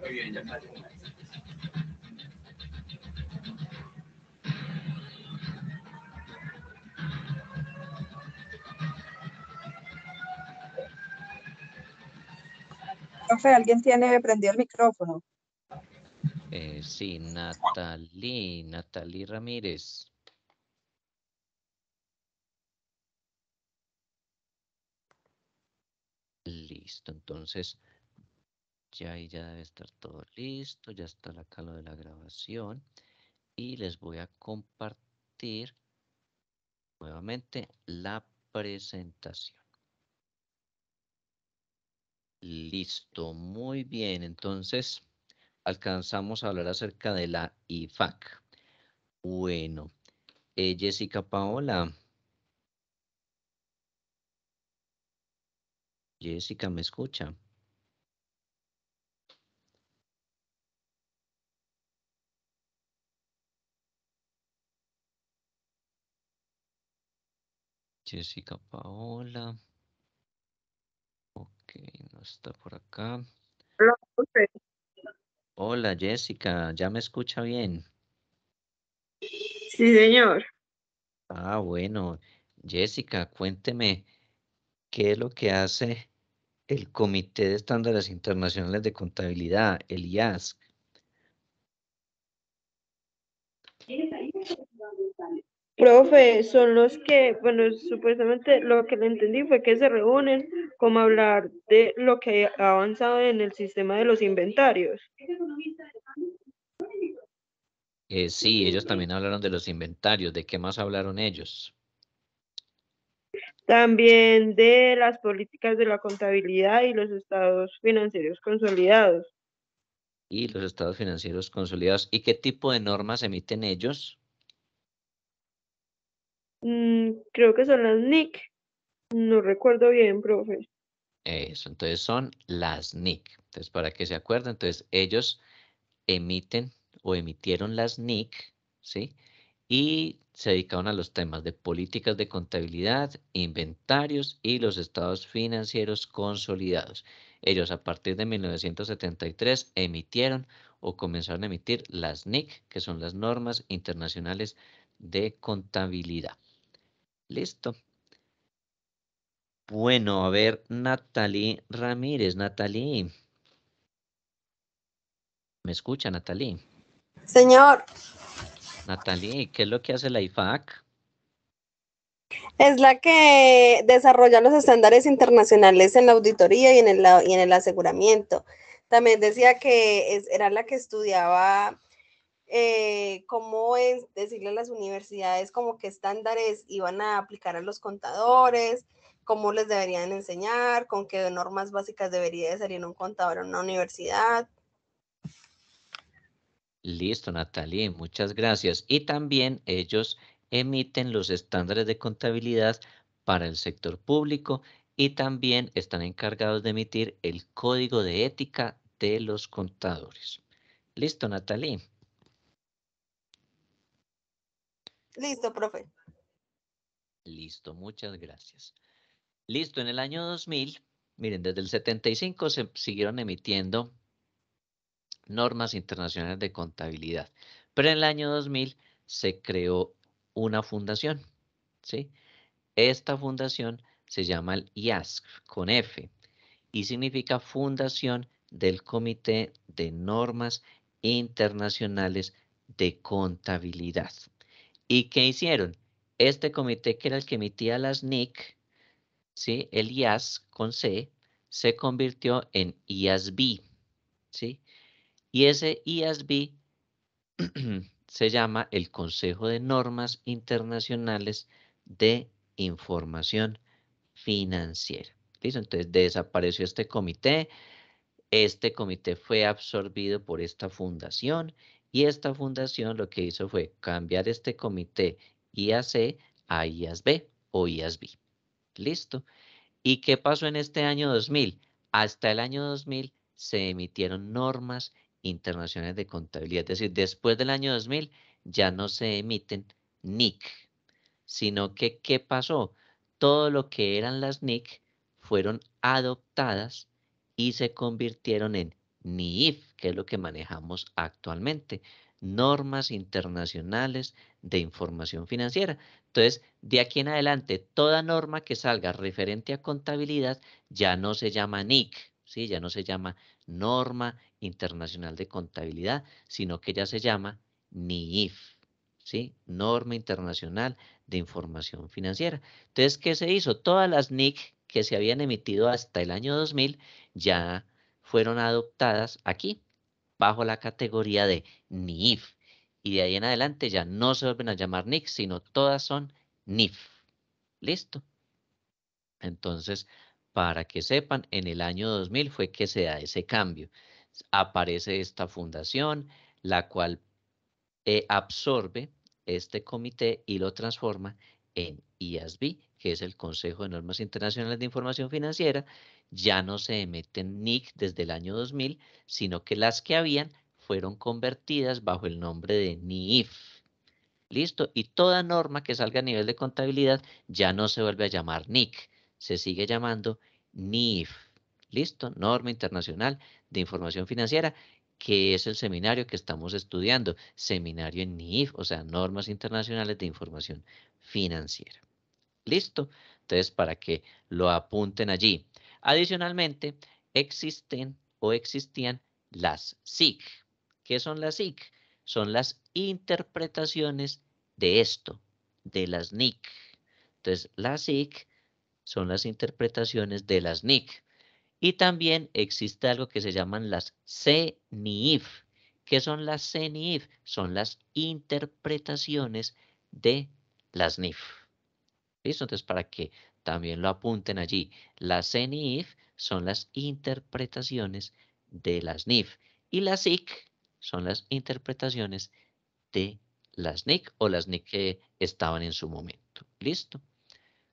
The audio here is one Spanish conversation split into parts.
Muy bien, ¿alguien tiene prendido el micrófono? Eh, sí, Natalí, Natalí Ramírez. Listo, entonces... Ya ahí ya debe estar todo listo, ya está la calo de la grabación. Y les voy a compartir nuevamente la presentación. Listo, muy bien. Entonces, alcanzamos a hablar acerca de la IFAC. Bueno, Jessica Paola. Jessica, ¿me escucha? Jessica Paola. Ok, no está por acá. Hola, Hola Jessica, ¿ya me escucha bien? Sí, señor. Ah, bueno. Jessica, cuénteme, ¿qué es lo que hace el Comité de Estándares Internacionales de Contabilidad, el IASC? profe, son los que, bueno, supuestamente lo que le entendí fue que se reúnen como hablar de lo que ha avanzado en el sistema de los inventarios. Eh, sí, ellos también hablaron de los inventarios. ¿De qué más hablaron ellos? También de las políticas de la contabilidad y los estados financieros consolidados. Y los estados financieros consolidados. ¿Y qué tipo de normas emiten ellos? Mm, creo que son las NIC. No recuerdo bien, profe. Eso, entonces son las NIC. Entonces, para que se acuerden, entonces ellos emiten o emitieron las NIC, ¿sí? Y se dedicaron a los temas de políticas de contabilidad, inventarios y los estados financieros consolidados. Ellos a partir de 1973 emitieron o comenzaron a emitir las NIC, que son las normas internacionales de contabilidad. Listo. Bueno, a ver, Natalie Ramírez. Natalie. ¿Me escucha, Natalie? Señor. Natalie, ¿qué es lo que hace la IFAC? Es la que desarrolla los estándares internacionales en la auditoría y en el, y en el aseguramiento. También decía que era la que estudiaba eh, cómo es decirle a las universidades como qué estándares iban a aplicar a los contadores, cómo les deberían enseñar, con qué normas básicas debería de salir un contador en una universidad. Listo, Natalie, muchas gracias. Y también ellos emiten los estándares de contabilidad para el sector público y también están encargados de emitir el código de ética de los contadores. Listo, Natalie. Listo, profe. Listo, muchas gracias. Listo, en el año 2000, miren, desde el 75 se siguieron emitiendo normas internacionales de contabilidad, pero en el año 2000 se creó una fundación, ¿sí? Esta fundación se llama el IASC, con F, y significa Fundación del Comité de Normas Internacionales de Contabilidad. ¿Y qué hicieron? Este comité que era el que emitía las NIC, ¿sí? el IAS con C, se convirtió en IASB. ¿sí? Y ese IASB se llama el Consejo de Normas Internacionales de Información Financiera. ¿Listo? Entonces desapareció este comité, este comité fue absorbido por esta fundación y esta fundación lo que hizo fue cambiar este comité IAC a IASB o IASB. Listo. ¿Y qué pasó en este año 2000? Hasta el año 2000 se emitieron normas internacionales de contabilidad. Es decir, después del año 2000 ya no se emiten NIC, sino que ¿qué pasó? Todo lo que eran las NIC fueron adoptadas y se convirtieron en NIF, que es lo que manejamos actualmente, normas internacionales de información financiera. Entonces, de aquí en adelante, toda norma que salga referente a contabilidad ya no se llama NIC, ¿sí? ya no se llama norma internacional de contabilidad, sino que ya se llama NIF, ¿sí? norma internacional de información financiera. Entonces, ¿qué se hizo? Todas las NIC que se habían emitido hasta el año 2000 ya fueron adoptadas aquí bajo la categoría de NIF. Y de ahí en adelante ya no se vuelven a llamar NIC, sino todas son NIF. ¿Listo? Entonces, para que sepan, en el año 2000 fue que se da ese cambio. Aparece esta fundación, la cual eh, absorbe este comité y lo transforma en IASB, que es el Consejo de Normas Internacionales de Información Financiera, ya no se emiten NIC desde el año 2000, sino que las que habían fueron convertidas bajo el nombre de NIF. Listo, y toda norma que salga a nivel de contabilidad ya no se vuelve a llamar NIC, se sigue llamando NIF. Listo, norma internacional de información financiera que es el seminario que estamos estudiando, seminario en NIF, o sea, normas internacionales de información financiera. ¿Listo? Entonces, para que lo apunten allí. Adicionalmente, existen o existían las SIC. ¿Qué son las SIC? Son las interpretaciones de esto, de las NIC. Entonces, las SIC son las interpretaciones de las NIC. Y también existe algo que se llaman las CNIF. ¿Qué son las CNIF? Son las interpretaciones de las NIF. ¿Listo? Entonces, para que también lo apunten allí, las CNIF son las interpretaciones de las NIF y las SIC son las interpretaciones de las NIC o las NIC que estaban en su momento. ¿Listo?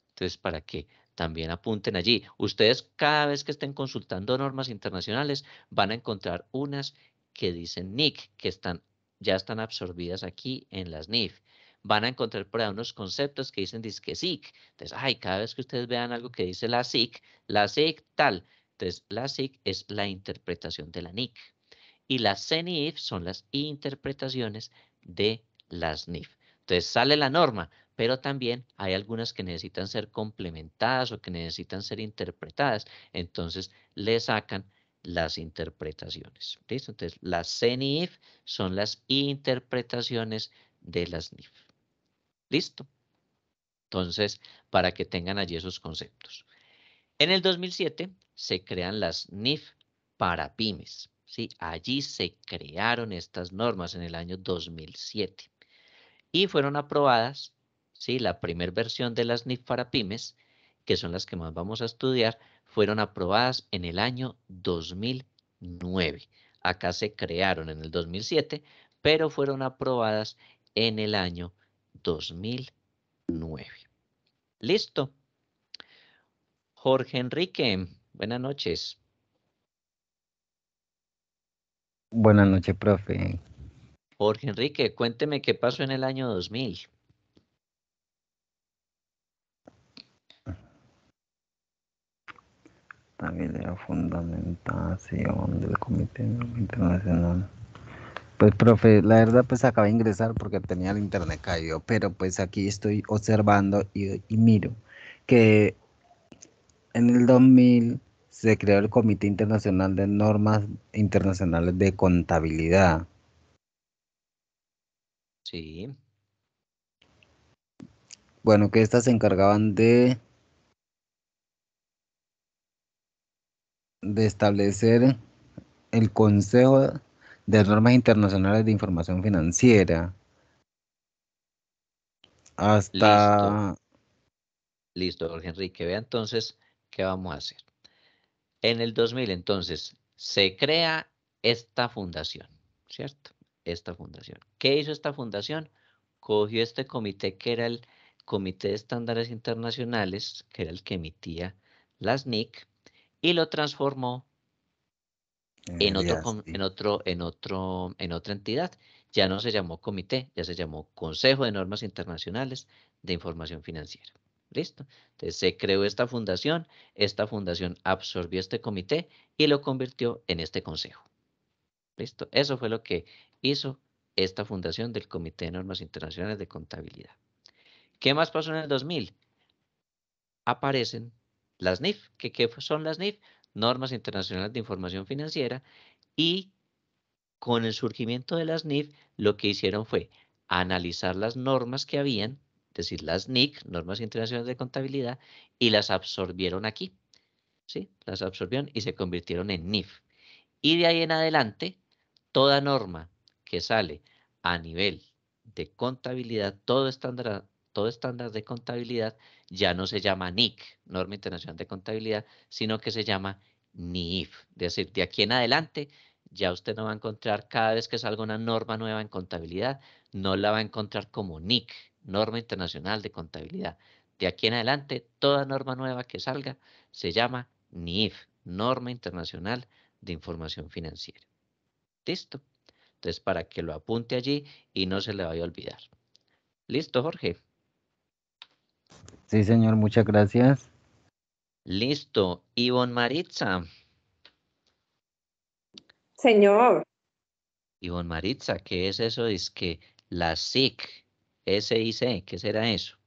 Entonces, para que también apunten allí. Ustedes cada vez que estén consultando normas internacionales van a encontrar unas que dicen NIC, que están, ya están absorbidas aquí en las NIF. Van a encontrar por ahí unos conceptos que dicen disque SIC. Entonces, ay, cada vez que ustedes vean algo que dice la SIC, la SIC tal. Entonces, la SIC es la interpretación de la NIC. Y las CNIF son las interpretaciones de las NIF. Entonces, sale la norma, pero también hay algunas que necesitan ser complementadas o que necesitan ser interpretadas, entonces le sacan las interpretaciones. ¿Listo? Entonces, las CNIF son las interpretaciones de las NIF. ¿Listo? Entonces, para que tengan allí esos conceptos. En el 2007 se crean las NIF para pymes. ¿sí? Allí se crearon estas normas en el año 2007 y fueron aprobadas ¿sí? la primera versión de las NIF para pymes, que son las que más vamos a estudiar, fueron aprobadas en el año 2009. Acá se crearon en el 2007, pero fueron aprobadas en el año 2009. Listo. Jorge Enrique, buenas noches. Buenas noches, profe. Jorge Enrique, cuénteme qué pasó en el año 2000. La idea fundamentación del Comité Internacional. Pues, profe, la verdad, pues acabé de ingresar porque tenía el internet caído, pero pues aquí estoy observando y, y, miro que en el 2000 se creó el Comité Internacional de Normas Internacionales de Contabilidad. Sí. Bueno, que estas se encargaban de de establecer el Consejo de Normas Internacionales de Información Financiera. Hasta... Listo, Jorge Enrique. Vea entonces qué vamos a hacer. En el 2000 entonces se crea esta fundación, ¿cierto? Esta fundación. ¿Qué hizo esta fundación? Cogió este comité que era el Comité de Estándares Internacionales, que era el que emitía las NIC, y lo transformó en otro, en otro, en otro, en otra entidad. Ya no se llamó comité, ya se llamó Consejo de Normas Internacionales de Información Financiera. ¿Listo? Entonces se creó esta fundación, esta fundación absorbió este comité y lo convirtió en este consejo. ¿Listo? Eso fue lo que hizo esta fundación del Comité de Normas Internacionales de Contabilidad. ¿Qué más pasó en el 2000? Aparecen las NIF, ¿qué son las NIF? Normas Internacionales de Información Financiera y con el surgimiento de las NIF lo que hicieron fue analizar las normas que habían, es decir, las NIC, Normas Internacionales de Contabilidad, y las absorbieron aquí. ¿sí? Las absorbieron y se convirtieron en NIF. Y de ahí en adelante, toda norma que sale a nivel de contabilidad, todo estándar todo estándar de contabilidad ya no se llama NIC, Norma Internacional de Contabilidad, sino que se llama NIF. Es decir, de aquí en adelante ya usted no va a encontrar cada vez que salga una norma nueva en contabilidad, no la va a encontrar como NIC, Norma Internacional de Contabilidad. De aquí en adelante, toda norma nueva que salga se llama NIF, Norma Internacional de Información Financiera. ¿Listo? Entonces, para que lo apunte allí y no se le vaya a olvidar. ¿Listo, Jorge? Sí, señor, muchas gracias. Listo. Ivonne Maritza. Señor. Ivonne Maritza, ¿qué es eso? Es que la SIC, SIC, ¿qué será eso?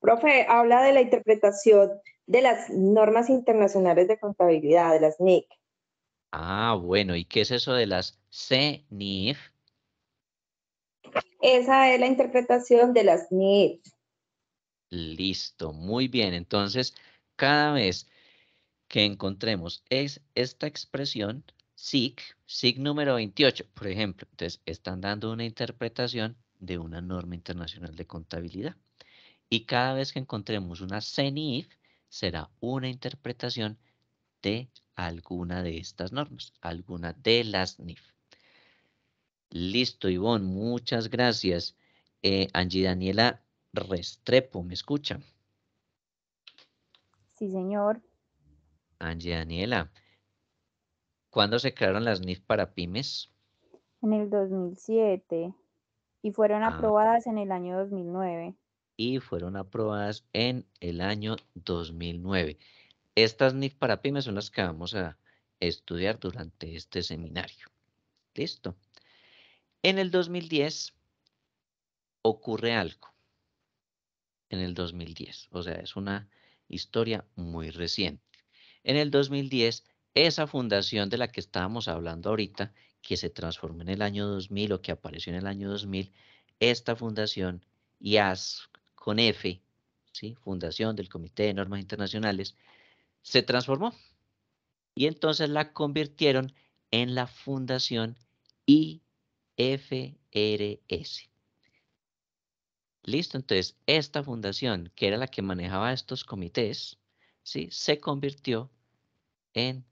Profe, habla de la interpretación de las normas internacionales de contabilidad, de las NIC. Ah, bueno, ¿y qué es eso de las CNIF? Esa es la interpretación de las NIC. Listo, muy bien. Entonces, cada vez que encontremos es esta expresión, SIG, SIG número 28, por ejemplo, entonces están dando una interpretación de una norma internacional de contabilidad. Y cada vez que encontremos una CNIF, será una interpretación de alguna de estas normas, alguna de las NIF. Listo, Ivonne, muchas gracias. Eh, Angie Daniela Restrepo, ¿me escucha? Sí, señor. Angie Daniela, ¿cuándo se crearon las NIF para pymes? En el 2007 ah. y fueron aprobadas en el año 2009. Y fueron aprobadas en el año 2009. Estas NIF para pymes son las que vamos a estudiar durante este seminario. Listo. En el 2010 ocurre algo en el 2010. O sea, es una historia muy reciente. En el 2010, esa fundación de la que estábamos hablando ahorita, que se transformó en el año 2000 o que apareció en el año 2000, esta fundación, IAS con F, ¿sí? Fundación del Comité de Normas Internacionales, se transformó y entonces la convirtieron en la Fundación IFRS. Listo, entonces esta fundación, que era la que manejaba estos comités, ¿sí? se convirtió en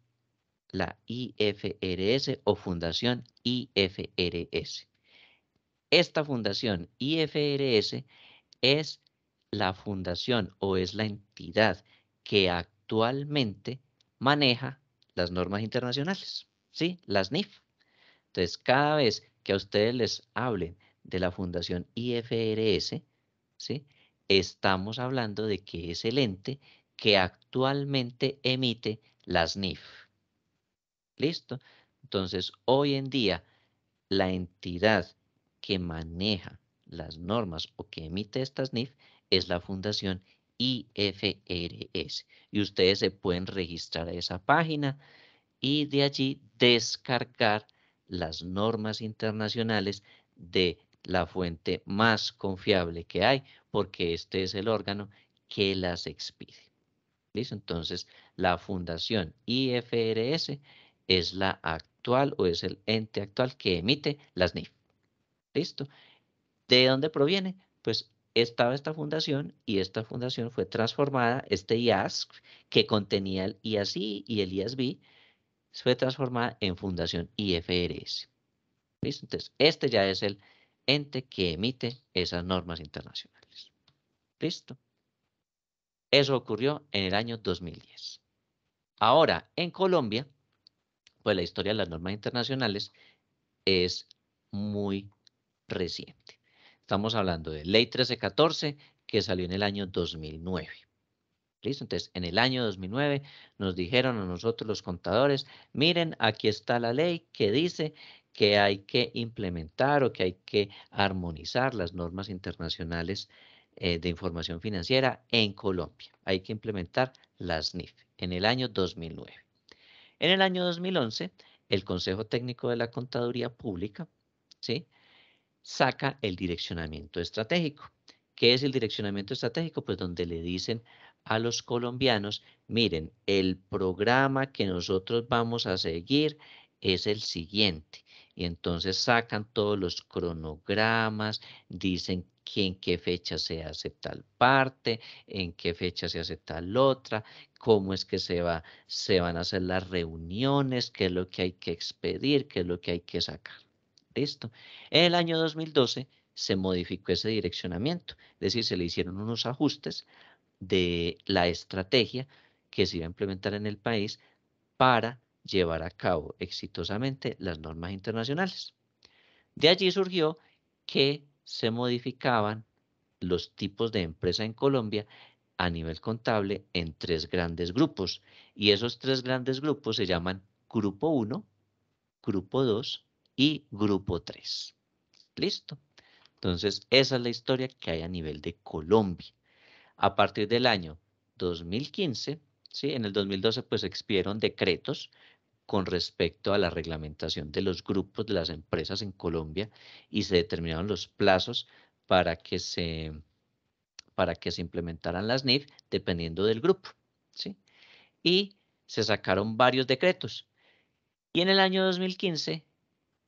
la IFRS o Fundación IFRS. Esta fundación IFRS es la fundación o es la entidad que actualmente maneja las normas internacionales, ¿sí? Las NIF. Entonces, cada vez que a ustedes les hablen de la fundación IFRS, Estamos hablando de que es el ente que actualmente emite las NIF. ¿Listo? Entonces, hoy en día, la entidad que maneja las normas o que emite estas NIF es la Fundación IFRS. Y ustedes se pueden registrar a esa página y de allí descargar las normas internacionales de la fuente más confiable que hay, porque este es el órgano que las expide. ¿Listo? Entonces, la Fundación IFRS es la actual o es el ente actual que emite las NIF. ¿Listo? ¿De dónde proviene? Pues estaba esta fundación y esta fundación fue transformada, este IASC que contenía el IASI y el IASB, fue transformada en fundación IFRS. ¿Listo? Entonces, este ya es el ente que emite esas normas internacionales. ¿Listo? Eso ocurrió en el año 2010. Ahora, en Colombia, pues la historia de las normas internacionales es muy reciente. Estamos hablando de Ley 1314, que salió en el año 2009. ¿Listo? Entonces, en el año 2009 nos dijeron a nosotros los contadores, miren, aquí está la ley que dice que hay que implementar o que hay que armonizar las normas internacionales eh, de información financiera en Colombia. Hay que implementar las NIF en el año 2009. En el año 2011, el Consejo Técnico de la Contaduría Pública saca el direccionamiento estratégico. ¿Qué es el direccionamiento estratégico? Pues donde le dicen a los colombianos, miren, el programa que nosotros vamos a seguir es el siguiente. Y entonces sacan todos los cronogramas, dicen que en qué fecha se hace tal parte, en qué fecha se hace tal otra, cómo es que se, va, se van a hacer las reuniones, qué es lo que hay que expedir, qué es lo que hay que sacar. Listo. En el año 2012 se modificó ese direccionamiento, es decir, se le hicieron unos ajustes de la estrategia que se iba a implementar en el país para llevar a cabo exitosamente las normas internacionales. De allí surgió que se modificaban los tipos de empresa en Colombia a nivel contable en tres grandes grupos. Y esos tres grandes grupos se llaman Grupo 1, Grupo 2 y Grupo 3. Listo. Entonces, esa es la historia que hay a nivel de Colombia. A partir del año 2015, ¿sí? en el 2012 pues expidieron decretos con respecto a la reglamentación de los grupos de las empresas en Colombia y se determinaron los plazos para que se, para que se implementaran las NIF dependiendo del grupo. ¿sí? Y se sacaron varios decretos. Y en el año 2015,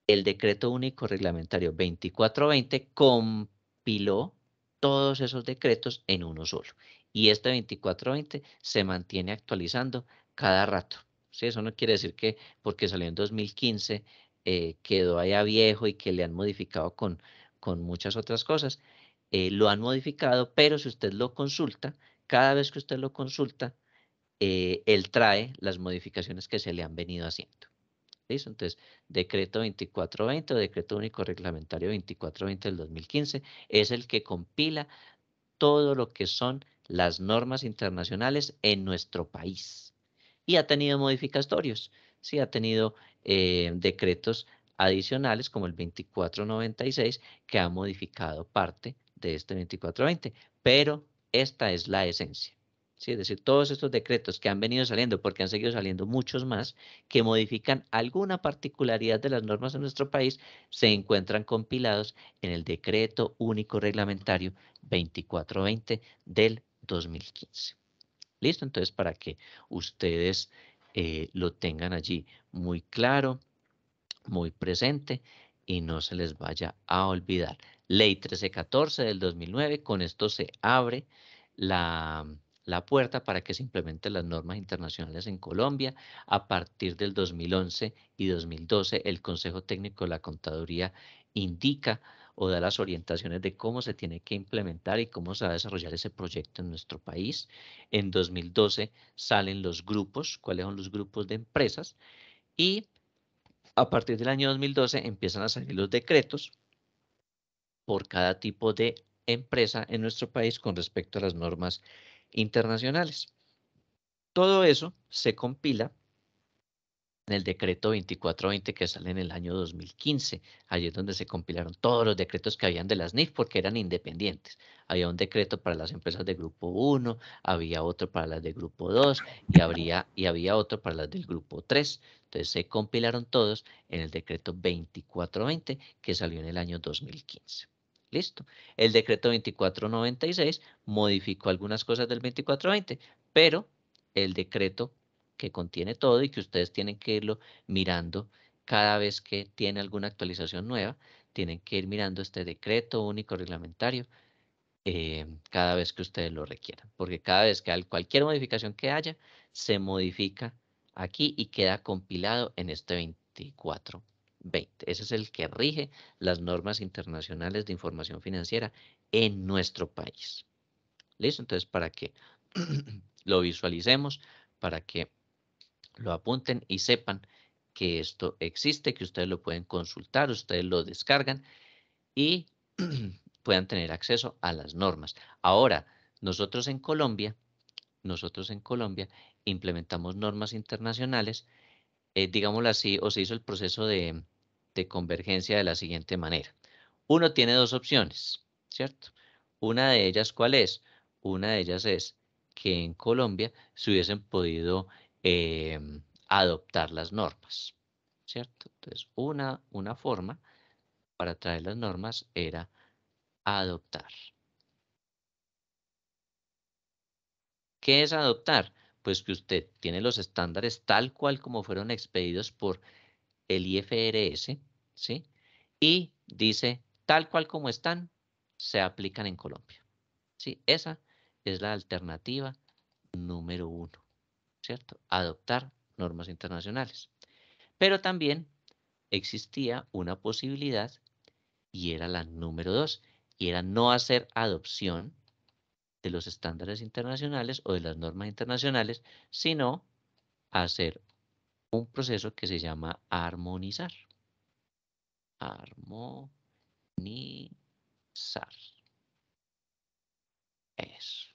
el decreto único reglamentario 2420 compiló todos esos decretos en uno solo. Y este 2420 se mantiene actualizando cada rato. Eso no quiere decir que porque salió en 2015 eh, quedó allá viejo y que le han modificado con, muchas otras cosas. Eh, lo han modificado, pero si usted lo consulta, cada vez que usted lo consulta, eh, él trae las modificaciones que se le han venido haciendo. Entonces, decreto 2420 o decreto único reglamentario 2420 del 2015 es el que compila todo lo que son las normas internacionales en nuestro país ha tenido modificatorios, sí, ha tenido eh, decretos adicionales como el 2496 que ha modificado parte de este 2420, pero esta es la esencia. ¿sí? Es decir, todos estos decretos que han venido saliendo, porque han seguido saliendo muchos más, que modifican alguna particularidad de las normas en nuestro país, se encuentran compilados en el decreto único reglamentario 2420 del 2015. Listo, entonces para que ustedes eh, lo tengan allí muy claro, muy presente y no se les vaya a olvidar. Ley 1314 del 2009, con esto se abre la, la puerta para que se implementen las normas internacionales en Colombia. A partir del 2011 y 2012, el Consejo Técnico de la Contaduría indica o de las orientaciones de cómo se tiene que implementar y cómo se va a desarrollar ese proyecto en nuestro país. En 2012 salen los grupos, cuáles son los grupos de empresas y a partir del año 2012 empiezan a salir los decretos por cada tipo de empresa en nuestro país con respecto a las normas internacionales. Todo eso se compila el decreto 2420 que sale en el año 2015. Allí es donde se compilaron todos los decretos que habían de las NIF porque eran independientes. Había un decreto para las empresas de grupo 1, había otro para las de grupo 2 y, habría, y había otro para las del grupo 3. Entonces se compilaron todos en el decreto 2420 que salió en el año 2015. Listo. El decreto 2496 modificó algunas cosas del 2420, pero el decreto que contiene todo y que ustedes tienen que irlo mirando cada vez que tiene alguna actualización nueva. Tienen que ir mirando este decreto único reglamentario eh, cada vez que ustedes lo requieran, porque cada vez que hay cualquier modificación que haya, se modifica aquí y queda compilado en este 24. 20. Ese es el que rige las normas internacionales de información financiera en nuestro país. ¿Listo? Entonces, para que lo visualicemos, para que lo apunten y sepan que esto existe, que ustedes lo pueden consultar, ustedes lo descargan y puedan tener acceso a las normas. Ahora, nosotros en Colombia, nosotros en Colombia implementamos normas internacionales, eh, digámoslo así, o se hizo el proceso de, de convergencia de la siguiente manera. Uno tiene dos opciones, ¿cierto? Una de ellas, ¿cuál es? Una de ellas es que en Colombia se hubiesen podido Em, adoptar las normas, ¿cierto? Entonces, una, una forma para traer las normas era adoptar. ¿Qué es adoptar? Pues que usted tiene los estándares tal cual como fueron expedidos por el IFRS, ¿sí? Y dice, tal cual como están, se aplican en Colombia. ¿Sí? Esa es la alternativa número uno. ¿cierto? Adoptar normas internacionales. Pero también existía una posibilidad y era la número dos, y era no hacer adopción de los estándares internacionales o de las normas internacionales, sino hacer un proceso que se llama armonizar. Armonizar. es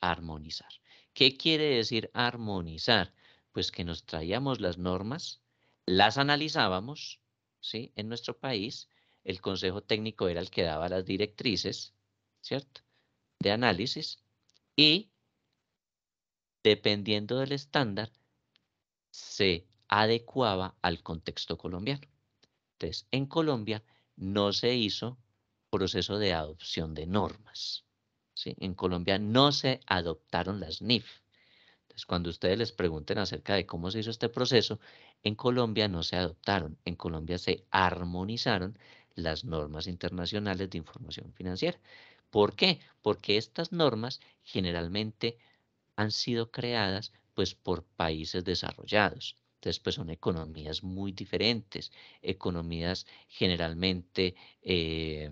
Armonizar. ¿Qué quiere decir armonizar? Pues que nos traíamos las normas, las analizábamos, ¿sí? En nuestro país, el Consejo Técnico era el que daba las directrices, ¿cierto? De análisis y dependiendo del estándar, se adecuaba al contexto colombiano. Entonces, en Colombia no se hizo proceso de adopción de normas. En Colombia no se adoptaron las NIF. Entonces, cuando ustedes les pregunten acerca de cómo se hizo este proceso, en Colombia no se adoptaron, en Colombia se armonizaron las normas internacionales de información financiera. ¿Por qué? Porque estas normas generalmente han sido creadas pues por países desarrollados. Entonces, pues, son economías muy diferentes, economías generalmente eh,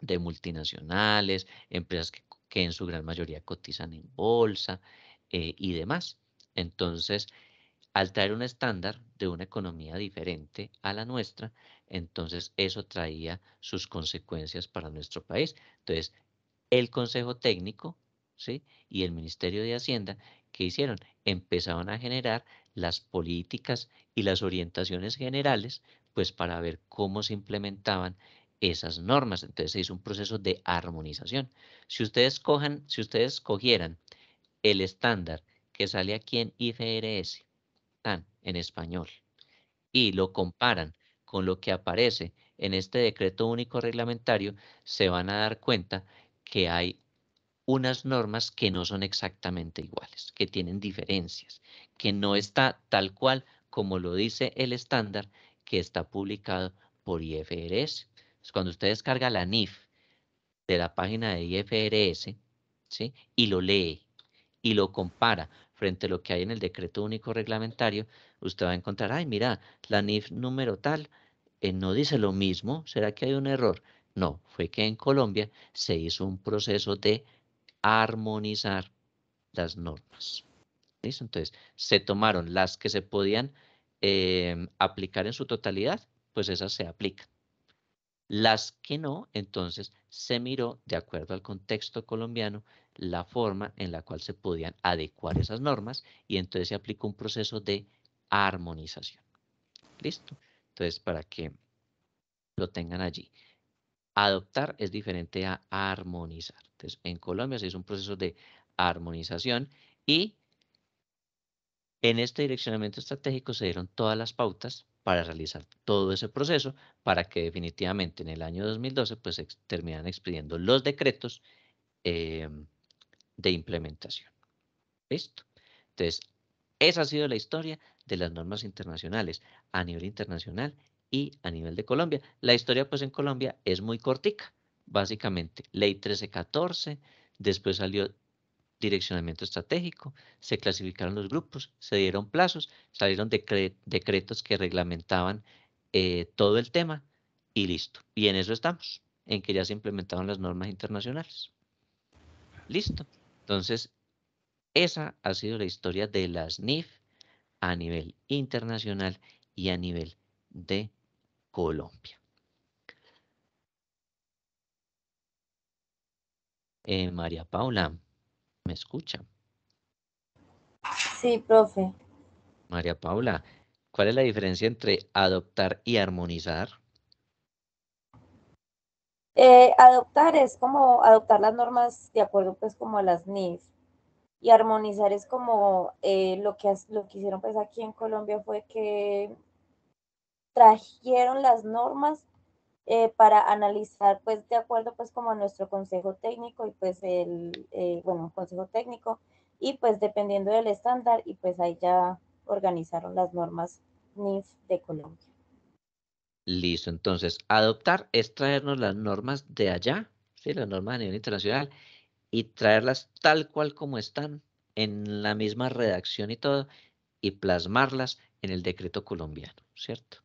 de multinacionales, empresas que, en su gran mayoría cotizan en bolsa eh, y demás. Entonces, al traer un estándar de una economía diferente a la nuestra, entonces eso traía sus consecuencias para nuestro país. Entonces, el Consejo Técnico ¿sí? y el Ministerio de Hacienda, ¿qué hicieron? Empezaron a generar las políticas y las orientaciones generales, pues para ver cómo se implementaban esas normas. Entonces es un proceso de armonización. Si ustedes cojan, si ustedes cogieran el estándar que sale aquí en IFRS, tan en español, y lo comparan con lo que aparece en este decreto único reglamentario, se van a dar cuenta que hay unas normas que no son exactamente iguales, que tienen diferencias, que no está tal cual como lo dice el estándar que está publicado por IFRS cuando usted descarga la NIF de la página de IFRS ¿sí? y lo lee y lo compara frente a lo que hay en el decreto único reglamentario, usted va a encontrar, ay, mira, la NIF número tal eh, no dice lo mismo, ¿será que hay un error? No, fue que en Colombia se hizo un proceso de armonizar las normas. ¿Listo? Entonces, se tomaron las que se podían em, aplicar en su totalidad, pues esas se aplican. Las que no, entonces se miró de acuerdo al contexto colombiano la forma en la cual se podían adecuar esas normas y entonces se aplicó un proceso de armonización. ¿Listo? Entonces, para que lo tengan allí. Adoptar es diferente a armonizar. Entonces, en Colombia se hizo un proceso de armonización y en este direccionamiento estratégico se dieron todas las pautas para realizar todo ese proceso para que definitivamente en el año 2012 pues terminan expidiendo los decretos em, de implementación. ¿Listo? Entonces, esa ha sido la historia de las normas internacionales a nivel internacional y a nivel de Colombia. La historia pues en Colombia es muy cortica, básicamente. Ley 1314, después salió direccionamiento estratégico, se clasificaron los grupos, se dieron plazos, salieron decretos que reglamentaban eh, todo el tema y listo. Y en eso estamos, en que ya se implementaron las normas internacionales. Listo. Entonces, esa ha sido la historia de las NIF a nivel internacional y a nivel de Colombia. Eh, María Paula, ¿Me escucha? Sí, profe. María Paula, ¿cuál es la diferencia entre adoptar y armonizar? Eh, adoptar es como adoptar las normas de acuerdo pues como a las NIF y armonizar es como eh, lo, que, lo que hicieron pues aquí en Colombia fue que trajeron las normas eh, para analizar, pues de acuerdo, pues como nuestro consejo técnico y pues el, eh, bueno, consejo técnico y pues dependiendo del estándar y pues ahí ya organizaron las normas NIF de Colombia. Listo, entonces adoptar es traernos las normas de allá, ¿sí? las normas a nivel internacional y traerlas tal cual como están en la misma redacción y todo y plasmarlas en el decreto colombiano, ¿cierto?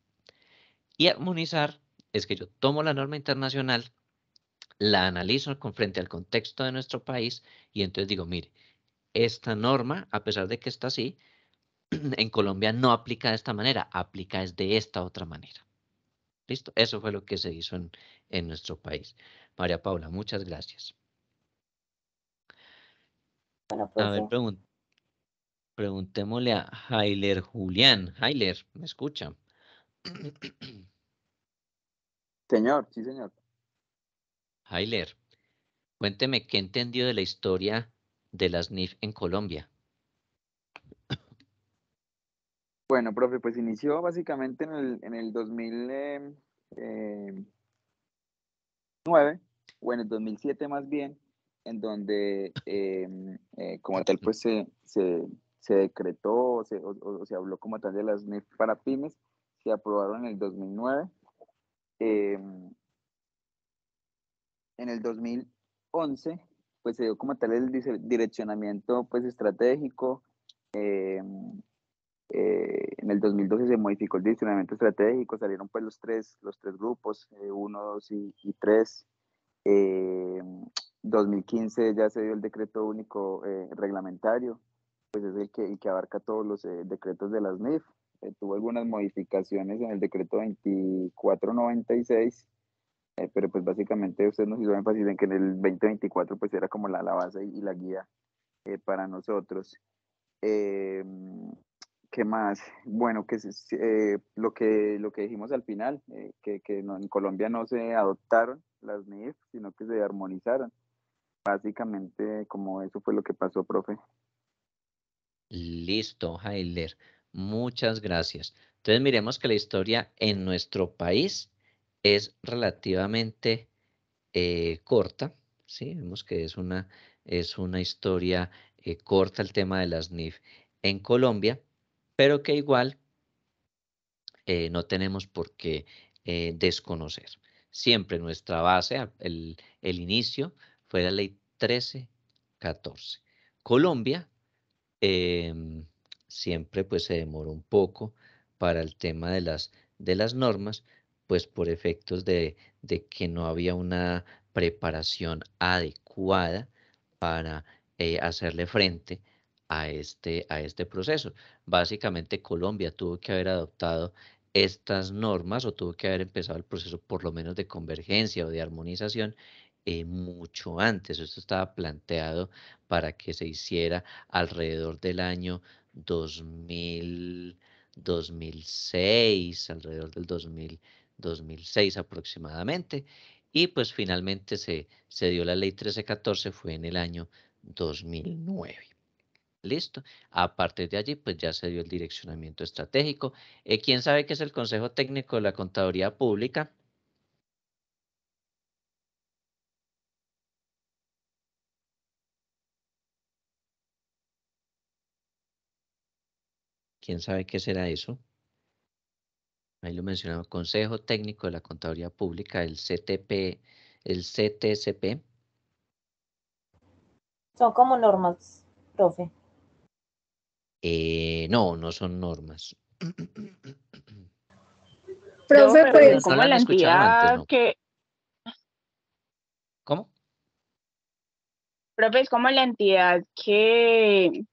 Y armonizar es que yo tomo la norma internacional, la analizo con frente al contexto de nuestro país y entonces digo, mire, esta norma, a pesar de que está así, en Colombia no aplica de esta manera, aplica es de esta otra manera. ¿Listo? Eso fue lo que se hizo en, nuestro país. María Paula, muchas gracias. Pues a ver, preguntémosle a Hailer Julián. Hailer, ¿me escuchan Señor, sí, señor. Ayler, cuénteme qué entendió de la historia de las NIF en Colombia. Bueno, profe, pues inició básicamente en el, en el 2009 em, em, o en el 2007 más bien, en donde em, eh, como tal pues se, se, decretó o se, o, se habló como tal de las NIF para pymes, se aprobaron en el 2009 Em, en el 2011, pues se dio como tal el direccionamiento pues estratégico. Em, eh, en el 2012 se modificó el direccionamiento estratégico, salieron pues los tres, los tres grupos, eh, uno, dos y, tres. Eh, em, 2015 ya se dio el decreto único eh, reglamentario, pues es el que, el que abarca todos los decretos de las NIF. Eh, tuvo algunas modificaciones en el decreto 2496, eh, pero pues básicamente usted nos hizo énfasis en que en el 2024 pues era como la, la base y, la guía eh, para nosotros. Eh, ¿Qué más? Bueno, que lo que lo que dijimos al final, que, que no, en Colombia no se adoptaron las NIF, sino que se armonizaron. Básicamente, como eso fue lo que pasó, profe. Listo, Heiler. Muchas gracias. Entonces miremos que la historia en nuestro país es relativamente eh, corta, ¿sí? Vemos que es una, es una historia eh, corta el tema de las NIF en Colombia, pero que igual eh, no tenemos por qué desconocer. Siempre nuestra base, el, el inicio, fue la ley 1314. Colombia eh, siempre pues se demoró un poco para el tema de las, de las normas, pues por efectos de, que no había una preparación adecuada para eh, hacerle frente a este, a este proceso. Básicamente Colombia tuvo que haber adoptado estas normas o tuvo que haber empezado el proceso por lo menos de convergencia o de armonización eh, mucho antes. Esto estaba planteado para que se hiciera alrededor del año 2000, 2006, alrededor del 2000, 2006 aproximadamente. Y pues finalmente se, se dio la ley 1314, fue en el año 2009. Listo. A partir de allí, pues ya se dio el direccionamiento estratégico. Eh, ¿Quién sabe qué es el Consejo Técnico de la Contaduría Pública? ¿Quién sabe qué será eso? Ahí lo mencionaba, Consejo Técnico de la Contaduría Pública, el CTP, el CTCP. Son como normas, profe. Eh, no, no son normas. profe, pues, como la entidad que... ¿Cómo? Profe, es como la entidad que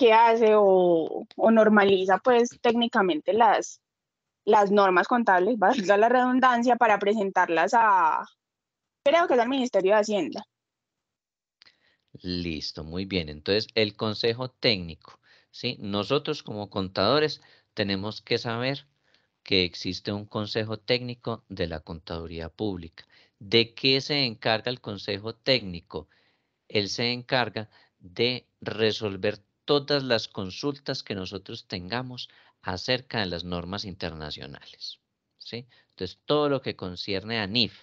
¿Qué hace o, normaliza pues técnicamente las, normas contables, Va a usar la redundancia, para presentarlas a, creo que es al Ministerio de Hacienda. Listo, muy bien. Entonces, el consejo técnico, ¿sí? Nosotros como contadores tenemos que saber que existe un consejo técnico de la contaduría pública. ¿De qué se encarga el consejo técnico? Él se encarga de resolver todas las consultas que nosotros tengamos acerca de las normas internacionales. ¿sí? Entonces, todo lo que concierne a NIF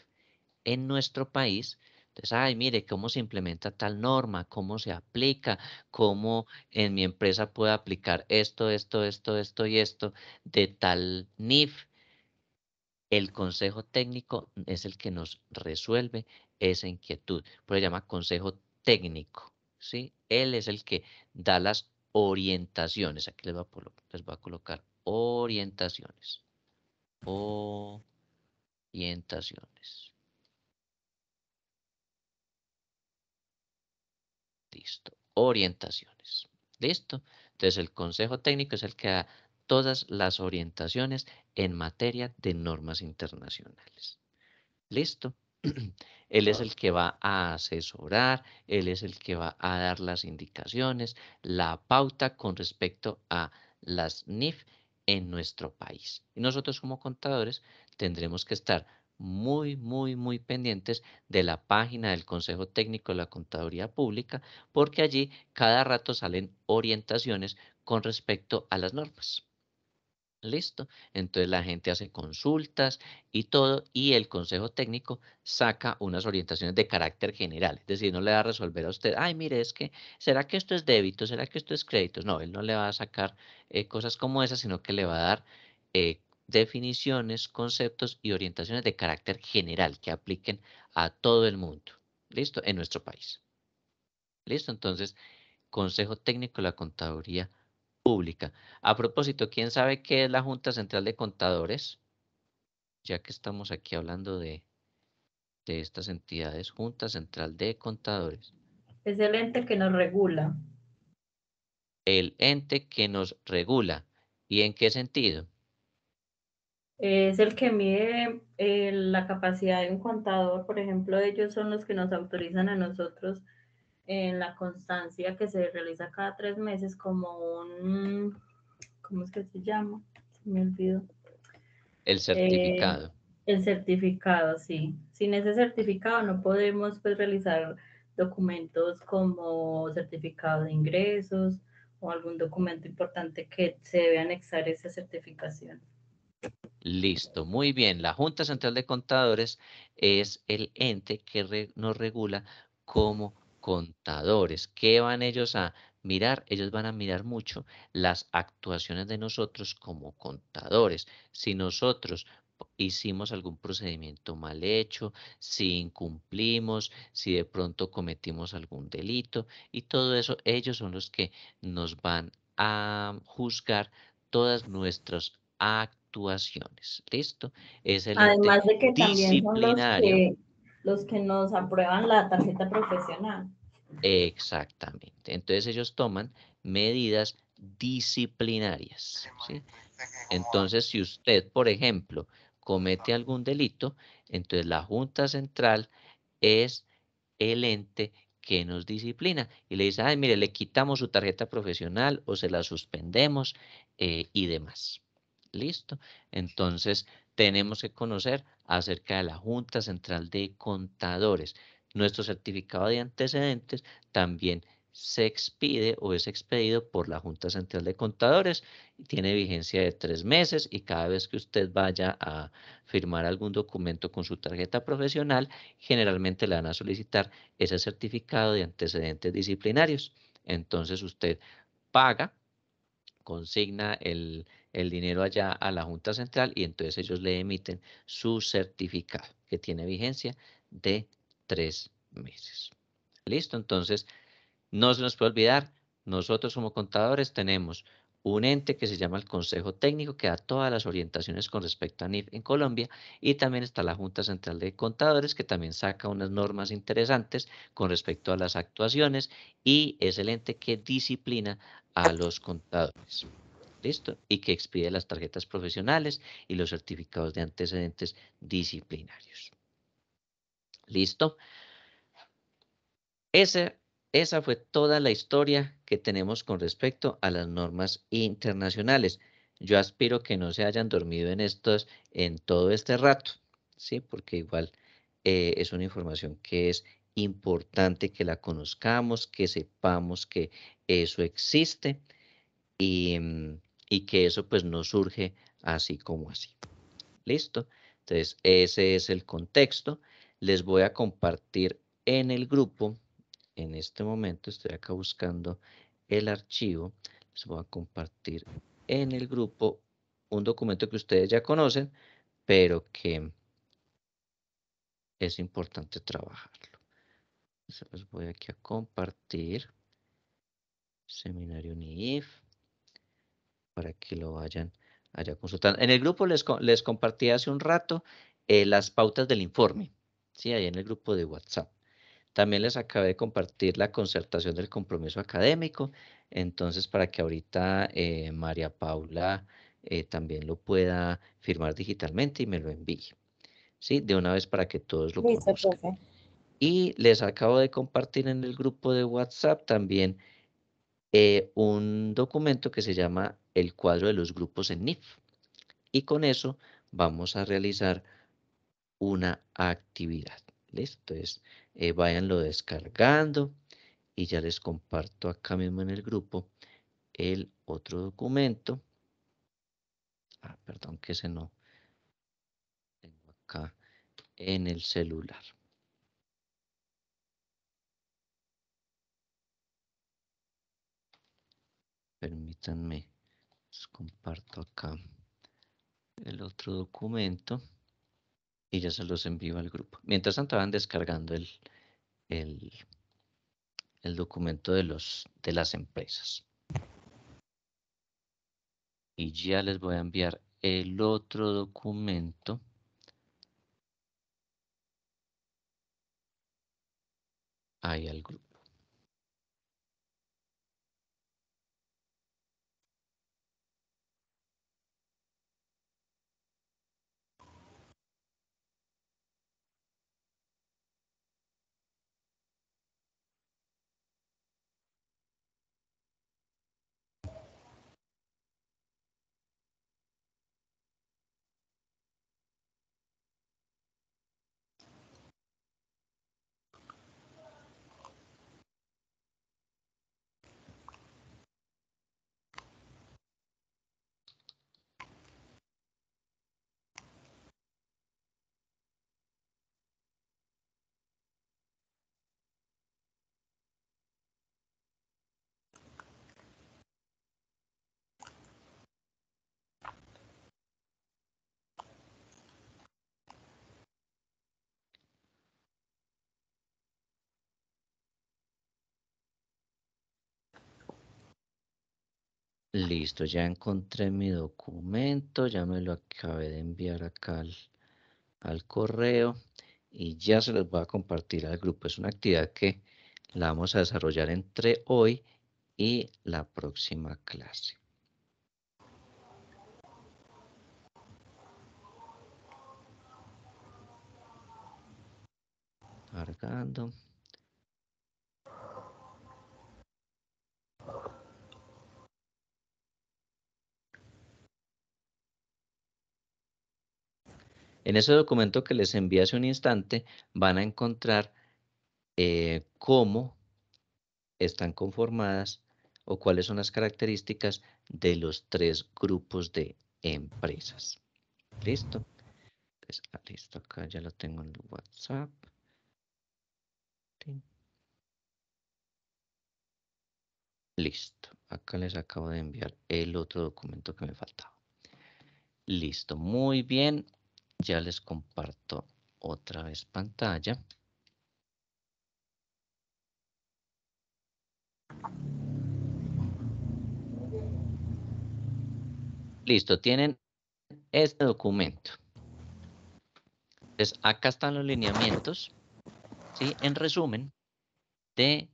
en nuestro país, entonces, ay, mire cómo se implementa tal norma, cómo se aplica, cómo en mi empresa puedo aplicar esto, esto, esto, esto y esto de tal NIF. El consejo técnico es el que nos resuelve esa inquietud, por eso llama consejo técnico. ¿sí? Él es el que da las orientaciones. Aquí les va les voy a colocar orientaciones. Orientaciones. Listo. Orientaciones. Listo. Entonces el consejo técnico es el que da todas las orientaciones en materia de normas internacionales. Listo. Él es el que va a asesorar, él es el que va a dar las indicaciones, la pauta con respecto a las NIF en nuestro país. Y nosotros como contadores tendremos que estar muy, muy, muy pendientes de la página del Consejo Técnico de la Contaduría Pública, porque allí cada rato salen orientaciones con respecto a las normas. Listo. Entonces la gente hace consultas y todo, y el consejo técnico saca unas orientaciones de carácter general. Es decir, no le va a resolver a usted, ay, mire, es que, ¿será que esto es débito? ¿Será que esto es crédito? No, él no le va a sacar eh, cosas como esas, sino que le va a dar eh, definiciones, conceptos y orientaciones de carácter general que apliquen a todo el mundo. Listo, en nuestro país. Listo, entonces, consejo técnico de la contaduría a propósito, ¿quién sabe qué es la Junta Central de Contadores? Ya que estamos aquí hablando de, estas entidades, Junta Central de Contadores. Es el ente que nos regula. El ente que nos regula. ¿Y en qué sentido? es el que mide eh, la capacidad de un contador, por ejemplo, ellos son los que nos autorizan a nosotros en la constancia que se realiza cada tres meses como un, ¿cómo es que se llama? Se me olvido. El eh, certificado. el certificado, sí. Sin ese certificado no podemos pues, realizar documentos como certificado de ingresos o algún documento importante que se debe anexar esa certificación. Listo, muy bien. La Junta Central de Contadores es el ente que nos regula cómo contadores. ¿Qué van ellos a mirar? Ellos van a mirar mucho las actuaciones de nosotros como contadores. Si nosotros hicimos algún procedimiento mal hecho, si incumplimos, si de pronto cometimos algún delito y todo eso, ellos son los que nos van a juzgar todas nuestras actuaciones. ¿Listo? Es el Además de que También que los que nos aprueban la tarjeta profesional. Exactamente. Entonces ellos toman medidas disciplinarias. Entonces, si usted, por ejemplo, comete algún delito, entonces la Junta Central es el ente que nos disciplina y le dice, ay, mire, le quitamos su tarjeta profesional o se la suspendemos eh, y demás. Listo. Entonces, tenemos que conocer acerca de la Junta Central de Contadores. Nuestro certificado de antecedentes también se expide o es expedido por la Junta Central de Contadores tiene vigencia de tres meses y cada vez que usted vaya a firmar algún documento con su tarjeta profesional, generalmente le van a solicitar ese certificado de antecedentes disciplinarios. Entonces usted paga, consigna el, el dinero allá a la Junta Central y entonces ellos le emiten su certificado que tiene vigencia de tres meses. Listo, entonces no se nos puede olvidar, nosotros como contadores tenemos un ente que se llama el Consejo Técnico que da todas las orientaciones con respecto a NIF en Colombia y también está la Junta Central de Contadores que también saca unas normas interesantes con respecto a las actuaciones y es el ente que disciplina a los contadores. ¿Listo? Y que expide las tarjetas profesionales y los certificados de antecedentes disciplinarios. ¿Listo? esa fue toda la historia que tenemos con respecto a las normas internacionales. Yo aspiro que no se hayan dormido en estos, en todo este rato, ¿sí? Porque igual eh, es una información que es importante que la conozcamos, que sepamos que eso existe y mm, y que eso pues no surge así como así. ¿Listo? Entonces, ese es el contexto. Les voy a compartir en el grupo, en este momento estoy acá buscando el archivo, les voy a compartir en el grupo un documento que ustedes ya conocen, pero que es importante trabajarlo. Se voy aquí a compartir. Seminario NIF para que lo vayan allá consultando. En el grupo les, les compartí hace un rato eh, las pautas del informe, ¿sí? Ahí en el grupo de WhatsApp. También les acabé de compartir la concertación del compromiso académico, entonces para que ahorita eh, María Paula eh, también lo pueda firmar digitalmente y me lo envíe. ¿Sí? De una vez para que todos lo Y les acabo de compartir en el grupo de WhatsApp también un documento que se llama el cuadro de los grupos en NIF. Y con eso vamos a realizar una actividad. ¿Listo? Entonces, eh, váyanlo descargando y ya les comparto acá mismo en el grupo el otro documento. Ah, perdón que se no. Tengo acá en el celular. Permítanme comparto acá el otro documento y ya se los envío al grupo. Mientras tanto van descargando el, el, documento de, los, de las empresas. Y ya les voy a enviar el otro documento. Ahí al grupo. Listo, ya encontré mi documento, ya me lo acabé de enviar acá al, correo y ya se los voy a compartir al grupo. Es una actividad que la vamos a desarrollar entre hoy y la próxima clase. Cargando. En ese documento que les envié hace un instante van a encontrar eh, cómo están conformadas o cuáles son las características de los tres grupos de empresas. ¿Listo? Ah, listo, acá ya lo tengo en WhatsApp. Listo, acá les acabo de enviar el otro documento que me faltaba. Listo, muy bien. Ya les comparto otra vez pantalla. Listo, tienen este documento. Entonces, acá están los lineamientos, ¿sí? en resumen, de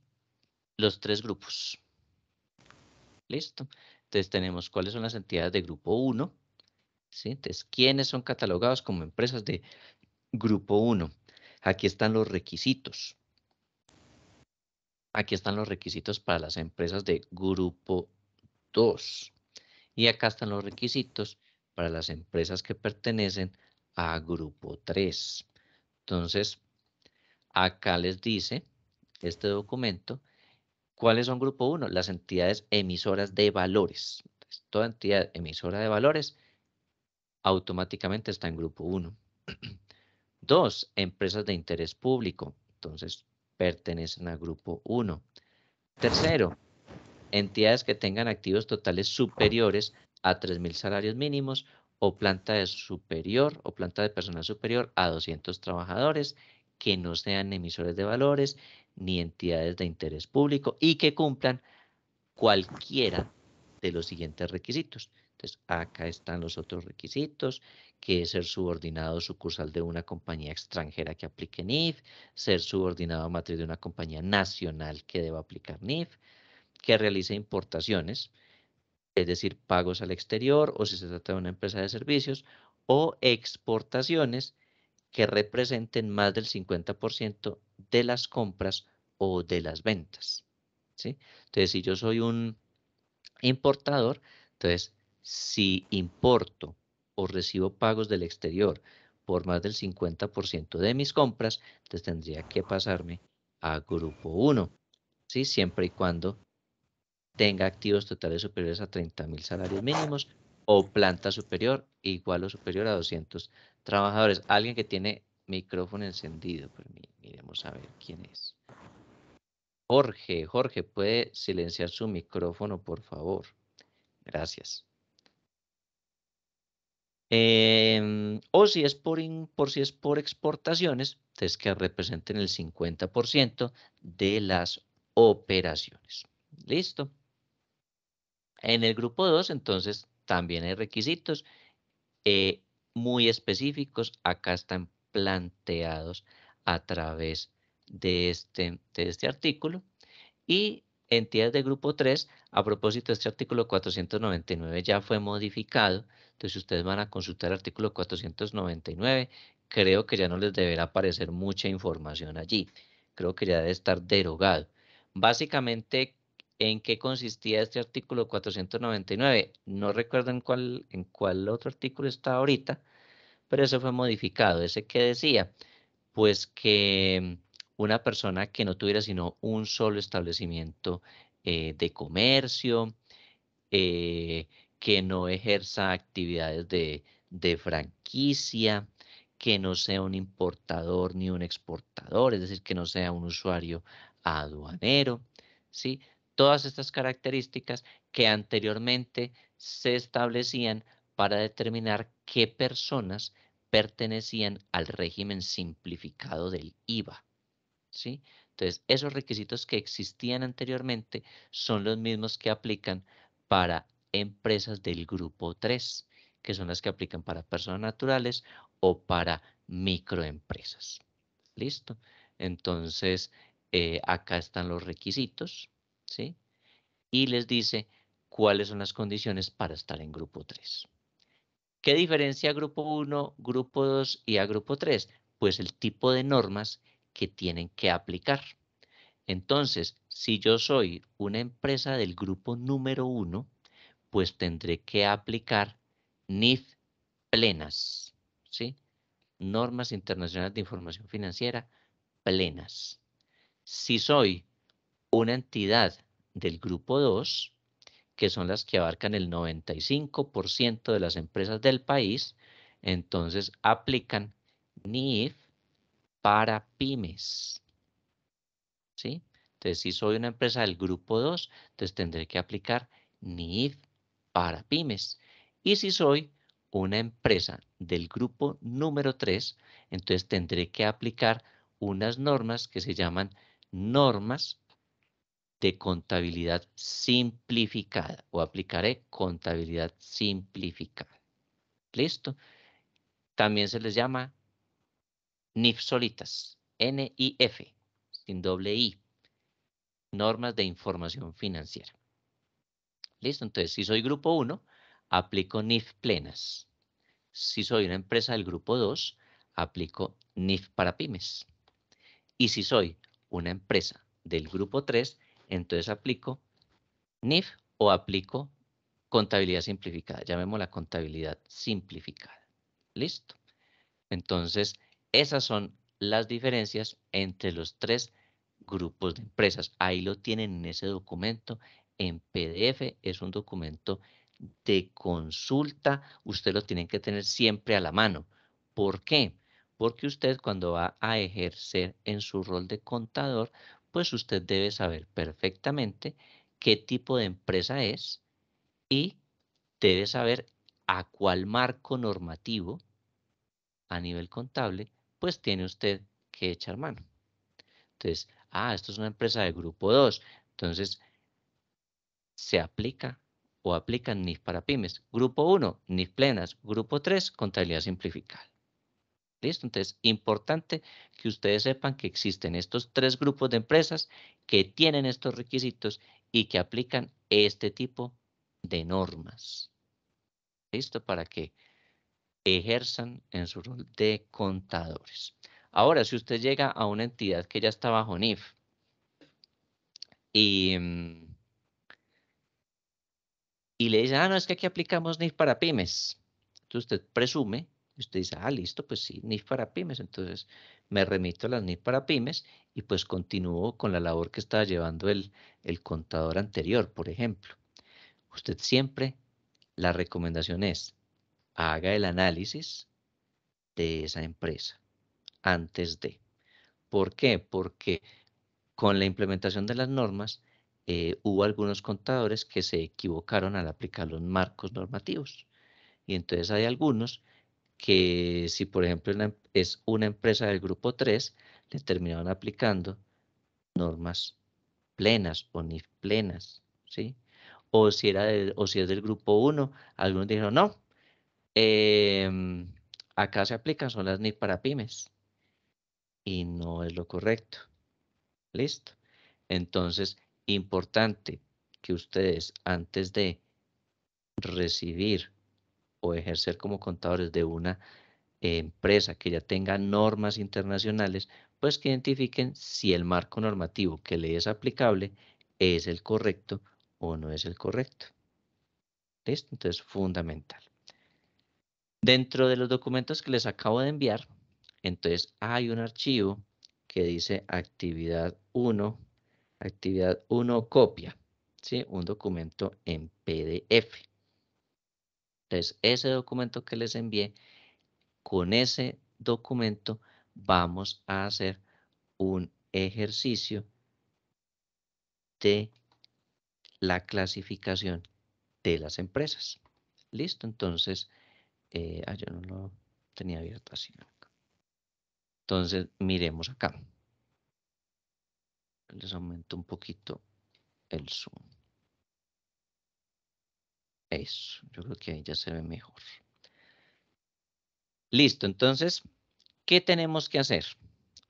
los tres grupos. Listo. Entonces, tenemos cuáles son las entidades de grupo 1, ¿quiénes son catalogados como empresas de grupo 1? Aquí están los requisitos. Aquí están los requisitos para las empresas de grupo 2. Y acá están los requisitos para las empresas que pertenecen a grupo 3. Entonces, acá les dice este documento, ¿cuáles son grupo 1? Las entidades emisoras de valores. toda entidad emisora de valores automáticamente está en grupo 1. 2. Empresas de interés público. Entonces, pertenecen a grupo 1. Tercero, entidades que tengan activos totales superiores a 3.000 salarios mínimos o planta de superior o planta de personal superior a 200 trabajadores que no sean emisores de valores ni entidades de interés público y que cumplan cualquiera de los siguientes requisitos. Entonces, acá están los otros requisitos, que es ser subordinado sucursal de una compañía extranjera que aplique NIF, ser subordinado a matriz de una compañía nacional que deba aplicar NIF, que realice importaciones, es decir, pagos al exterior o si se trata de una empresa de servicios, o exportaciones que representen más del 50% de las compras o de las ventas. ¿sí? Entonces, si yo soy un importador, entonces si importo o recibo pagos del exterior por más del 50% de mis compras, entonces tendría que pasarme a grupo 1, ¿sí? siempre y cuando tenga activos totales superiores a 30 mil salarios mínimos o planta superior igual o superior a 200 trabajadores. Alguien que tiene micrófono encendido, pues miremos a ver quién es. Jorge, Jorge, ¿puede silenciar su micrófono, por favor? Gracias. Em, o si es por, por si es por exportaciones, es que representen el 50% de las operaciones. ¿Listo? En el grupo 2, entonces, también hay requisitos eh, muy específicos. Acá están planteados a través de este, de este artículo. Y entidades de grupo 3, a propósito, este artículo 499 ya fue modificado, entonces ustedes van a consultar el artículo 499, creo que ya no les deberá aparecer mucha información allí, creo que ya debe estar derogado. Básicamente, ¿en qué consistía este artículo 499? No recuerdo en cuál, en cuál otro artículo está ahorita, pero eso fue modificado, ese que decía, pues que una persona que no tuviera sino un solo establecimiento eh, de comercio, eh, que no ejerza actividades de, de franquicia, que no sea un importador ni un exportador, es decir, que no sea un usuario aduanero, ¿sí? Todas estas características que anteriormente se establecían para determinar qué personas pertenecían al régimen simplificado del IVA. Entonces, esos requisitos que existían anteriormente son los mismos que aplican para empresas del grupo 3, que son las que aplican para personas naturales o para microempresas. ¿Listo? Entonces, eh, acá están los requisitos, ¿sí? Y les dice cuáles son las condiciones para estar en grupo 3. ¿Qué diferencia a grupo 1, grupo 2 y a grupo 3? Pues el tipo de normas que tienen que aplicar. Entonces, si yo soy una empresa del grupo número uno, pues tendré que aplicar NIF plenas, ¿sí? Normas Internacionales de Información Financiera plenas. Si soy una entidad del grupo 2, que son las que abarcan el 95% de las empresas del país, entonces aplican NIF para pymes. ¿Sí? Entonces, si soy una empresa del grupo 2, entonces tendré que aplicar NID para pymes. Y si soy una empresa del grupo número 3, entonces tendré que aplicar unas normas que se llaman normas de contabilidad simplificada o aplicaré contabilidad simplificada. ¿Listo? También se les llama NIF solitas, n f sin doble I, normas de información financiera. Listo, entonces si soy grupo 1, aplico NIF plenas. Si soy una empresa del grupo 2, aplico NIF para pymes. Y si soy una empresa del grupo 3, entonces aplico NIF o aplico contabilidad simplificada. Llamémosla contabilidad simplificada. Listo. Entonces, esas son las diferencias entre los tres grupos de empresas. Ahí lo tienen en ese documento en PDF. Es un documento de consulta. Usted lo tiene que tener siempre a la mano. ¿Por qué? Porque usted cuando va a ejercer en su rol de contador, pues usted debe saber perfectamente qué tipo de empresa es y debe saber a cuál marco normativo a nivel contable pues tiene usted que echar mano. Entonces, ah, esto es una empresa de grupo 2. Entonces, se aplica o aplican NIF para pymes. Grupo 1, NIF plenas. Grupo 3, contabilidad simplificada. ¿Listo? Entonces, importante que ustedes sepan que existen estos tres grupos de empresas que tienen estos requisitos y que aplican este tipo de normas. ¿Listo? Para que ejerzan en su rol de contadores. Ahora, si usted llega a una entidad que ya está bajo NIF mm, y, le dice, ah, no, es que aquí aplicamos NIF para pymes. Entonces usted presume, usted dice, ah, listo, pues sí, NIF para pymes. Entonces me remito a las NIF para pymes y pues continúo con la labor que estaba llevando el, el contador anterior, por ejemplo. Usted siempre, la recomendación es, haga el análisis de esa empresa antes de. ¿Por qué? Porque con la implementación de las normas eh, hubo algunos contadores que se equivocaron al aplicar los marcos normativos. Y entonces hay algunos que si por ejemplo es em, una empresa del grupo 3, le terminaron aplicando normas plenas o ni plenas, ¿sí? O si, era o si es del grupo 1, algunos dijeron, no, Em, acá se aplican son las NIP para pymes y no es lo correcto. Listo. Entonces, importante que ustedes antes de recibir o ejercer como contadores de una empresa que ya tenga normas internacionales, pues que identifiquen si el marco normativo que le es aplicable es el correcto o no es el correcto. ¿Listo? Entonces, fundamental. Dentro de los documentos que les acabo de enviar, entonces hay un archivo que dice actividad 1, actividad 1 copia, ¿sí? un documento en PDF. Entonces, ese documento que les envié, con ese documento vamos a hacer un ejercicio de la clasificación de las empresas. Listo, entonces... Eh, ah, yo no lo tenía abierto así. Entonces, miremos acá. Les aumento un poquito el zoom. Eso, yo creo que ahí ya se ve mejor. Listo, entonces, ¿qué tenemos que hacer?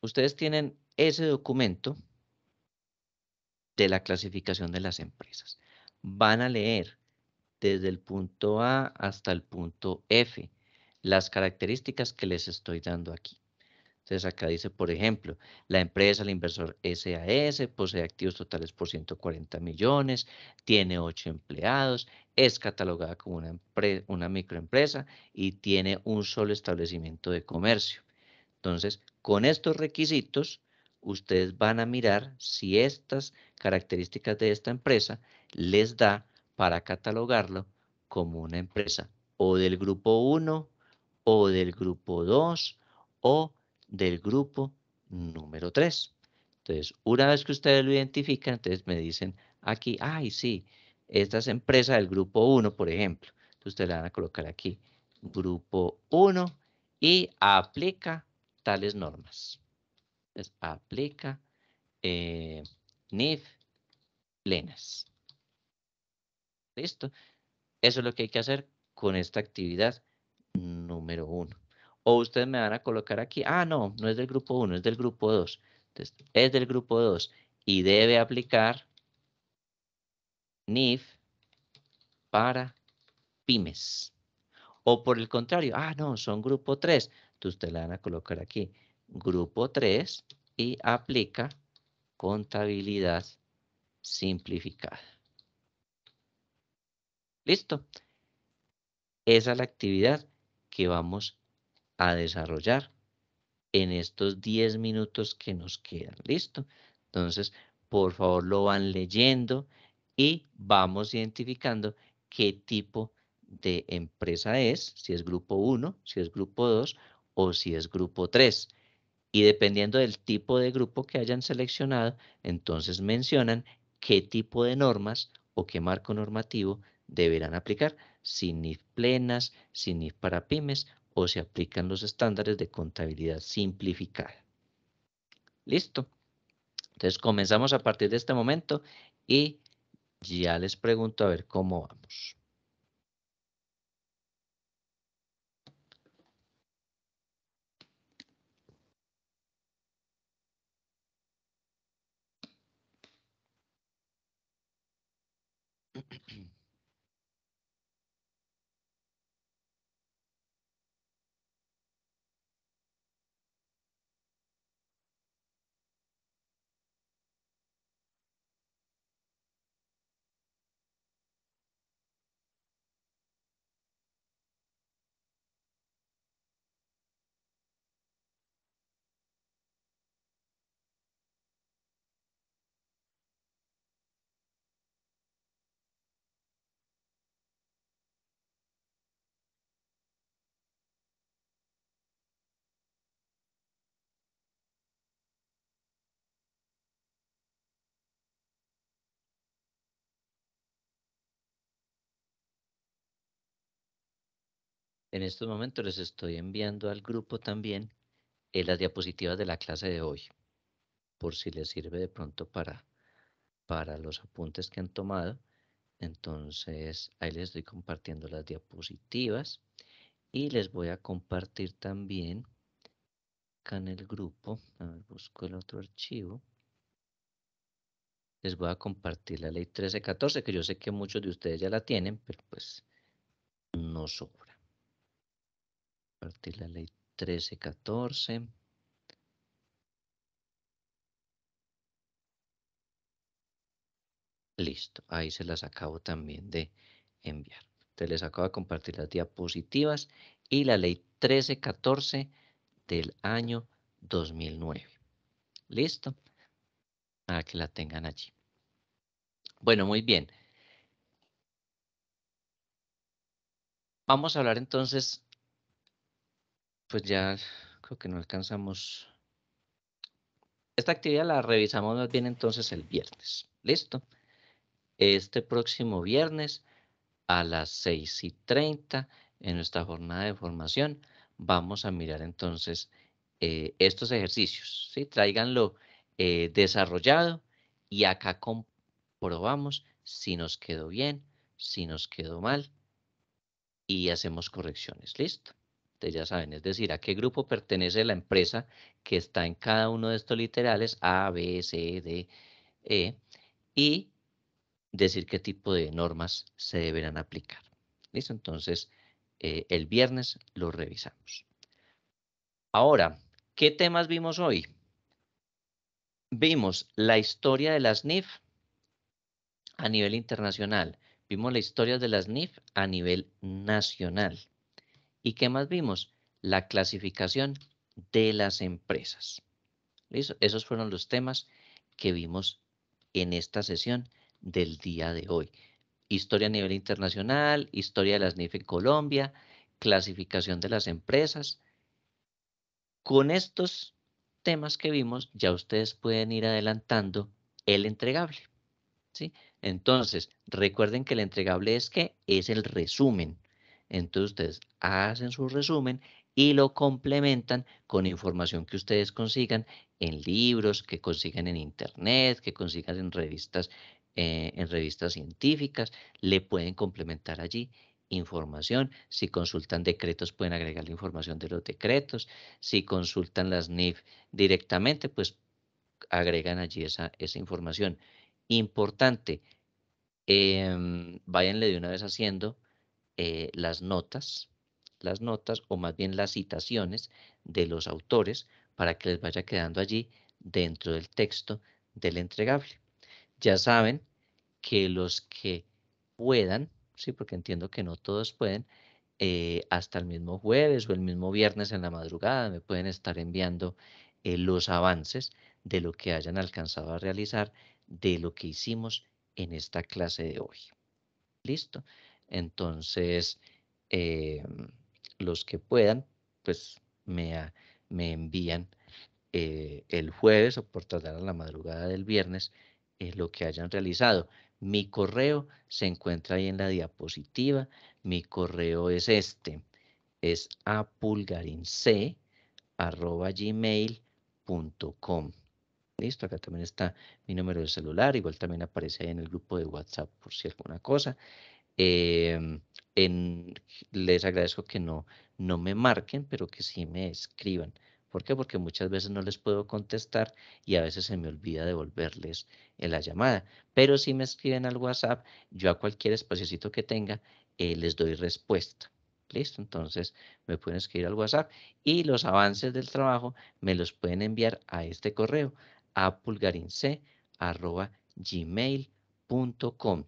Ustedes tienen ese documento de la clasificación de las empresas. Van a leer desde el punto A hasta el punto F, las características que les estoy dando aquí. Entonces acá dice, por ejemplo, la empresa, el inversor SAS, posee activos totales por 140 millones, tiene 8 empleados, es catalogada como una, una microempresa y tiene un solo establecimiento de comercio. Entonces, con estos requisitos, ustedes van a mirar si estas características de esta empresa les da para catalogarlo como una empresa o del grupo 1 o del grupo 2 o del grupo número 3. Entonces, una vez que ustedes lo identifican, entonces me dicen aquí, ay, sí, esta es empresa del grupo 1, por ejemplo. Entonces, ustedes la van a colocar aquí, grupo 1 y aplica tales normas. Entonces, aplica eh, NIF, plenas. Listo. Eso es lo que hay que hacer con esta actividad número uno. O ustedes me van a colocar aquí, ah, no, no es del grupo uno, es del grupo 2. es del grupo dos y debe aplicar NIF para pymes. O por el contrario, ah, no, son grupo tres. Entonces ustedes le van a colocar aquí, grupo tres y aplica contabilidad simplificada. Listo. Esa es la actividad que vamos a desarrollar en estos 10 minutos que nos quedan. Listo. Entonces, por favor, lo van leyendo y vamos identificando qué tipo de empresa es, si es grupo 1, si es grupo 2 o si es grupo 3. Y dependiendo del tipo de grupo que hayan seleccionado, entonces mencionan qué tipo de normas o qué marco normativo deberán aplicar SINIF plenas, IF para pymes o se aplican los estándares de contabilidad simplificada. Listo. Entonces comenzamos a partir de este momento y ya les pregunto a ver cómo vamos. En estos momentos les estoy enviando al grupo también eh, las diapositivas de la clase de hoy, por si les sirve de pronto para, para los apuntes que han tomado. Entonces, ahí les estoy compartiendo las diapositivas y les voy a compartir también acá en el grupo, a ver, busco el otro archivo. Les voy a compartir la ley 1314, que yo sé que muchos de ustedes ya la tienen, pero pues no son la ley 1314. Listo, ahí se las acabo también de enviar. te les acabo de compartir las diapositivas y la ley 13-14 del año 2009. Listo, para que la tengan allí. Bueno, muy bien. Vamos a hablar entonces pues ya creo que no alcanzamos. Esta actividad la revisamos más bien entonces el viernes. ¿Listo? Este próximo viernes a las 6 y 30 en nuestra jornada de formación vamos a mirar entonces eh, estos ejercicios. ¿sí? Tráiganlo eh, desarrollado y acá comprobamos si nos quedó bien, si nos quedó mal y hacemos correcciones. ¿Listo? Ustedes ya saben, es decir, a qué grupo pertenece la empresa que está en cada uno de estos literales A, B, C, D, E y decir qué tipo de normas se deberán aplicar. ¿Listo? Entonces, eh, el viernes lo revisamos. Ahora, ¿qué temas vimos hoy? Vimos la historia de las NIF a nivel internacional. Vimos la historia de las NIF a nivel nacional. ¿Y qué más vimos? La clasificación de las empresas. ¿Listo? Esos fueron los temas que vimos en esta sesión del día de hoy. Historia a nivel internacional, historia de las NIF en Colombia, clasificación de las empresas. Con estos temas que vimos, ya ustedes pueden ir adelantando el entregable. ¿sí? Entonces, recuerden que el entregable es que es el resumen entonces ustedes hacen su resumen y lo complementan con información que ustedes consigan en libros, que consigan en internet, que consigan en revistas, eh, en revistas científicas, le pueden complementar allí información, si consultan decretos pueden agregar la información de los decretos, si consultan las NIF directamente, pues agregan allí esa, información. Importante, em, váyanle de una vez haciendo eh, las notas, las notas o más bien las citaciones de los autores para que les vaya quedando allí dentro del texto del entregable. Ya saben que los que puedan, sí, porque entiendo que no todos pueden, eh, hasta el mismo jueves o el mismo viernes en la madrugada me pueden estar enviando eh, los avances de lo que hayan alcanzado a realizar, de lo que hicimos en esta clase de hoy. Listo. Entonces, em, los que puedan, pues me, envían eh, el jueves o por tardar a la madrugada del viernes eh, lo que hayan realizado. Mi correo se encuentra ahí en la diapositiva. Mi correo es este. Es apulgarinc.gmail.com. Listo, acá también está mi número de celular. Igual también aparece ahí en el grupo de WhatsApp por si alguna cosa. Em, les agradezco que no, no me marquen, pero que sí me escriban. ¿Por qué? Porque muchas veces no les puedo contestar y a veces se me olvida devolverles la llamada. Pero si me escriben al WhatsApp, yo a cualquier espacio que tenga eh, les doy respuesta. Listo, entonces me pueden escribir al WhatsApp y los avances del trabajo me los pueden enviar a este correo a pulgarinc.gmail.com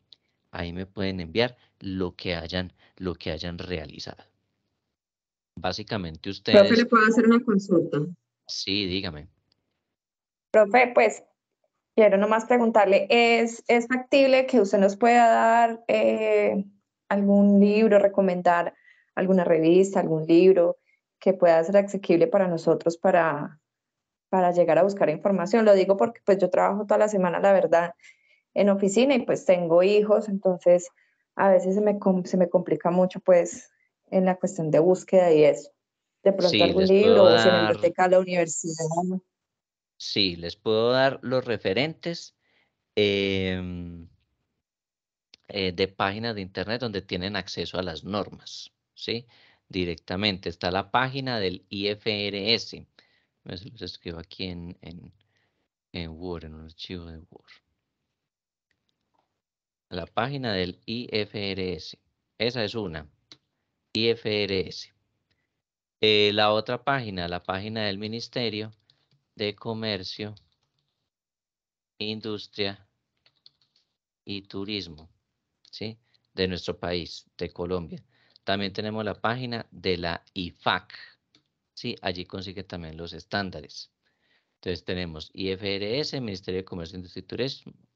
ahí me pueden enviar lo que hayan, lo que hayan realizado. Básicamente ustedes... Profe, ¿le puedo hacer una consulta? Sí, dígame. Profe, pues quiero nomás preguntarle, ¿es, es factible que usted nos pueda dar eh, algún libro, recomendar alguna revista, algún libro que pueda ser accesible para nosotros para, para llegar a buscar información? Lo digo porque pues yo trabajo toda la semana, la verdad, en oficina y pues tengo hijos, entonces a veces se me, complica mucho pues en la cuestión de búsqueda y eso. De pronto un algún libro, o si en la biblioteca de la universidad. Sí, les puedo dar los referentes em, eh, de páginas de internet donde tienen acceso a las normas, ¿sí? Directamente. Está la página del IFRS. Se los escribo aquí en Word, en un archivo de Word la página del IFRS. Esa es una, IFRS. Eh, la otra página, la página del Ministerio de Comercio, Industria y Turismo, ¿sí? De nuestro país, de Colombia. También tenemos la página de la IFAC, ¿sí? Allí consigue también los estándares. Entonces tenemos IFRS, Ministerio de Comercio, Industria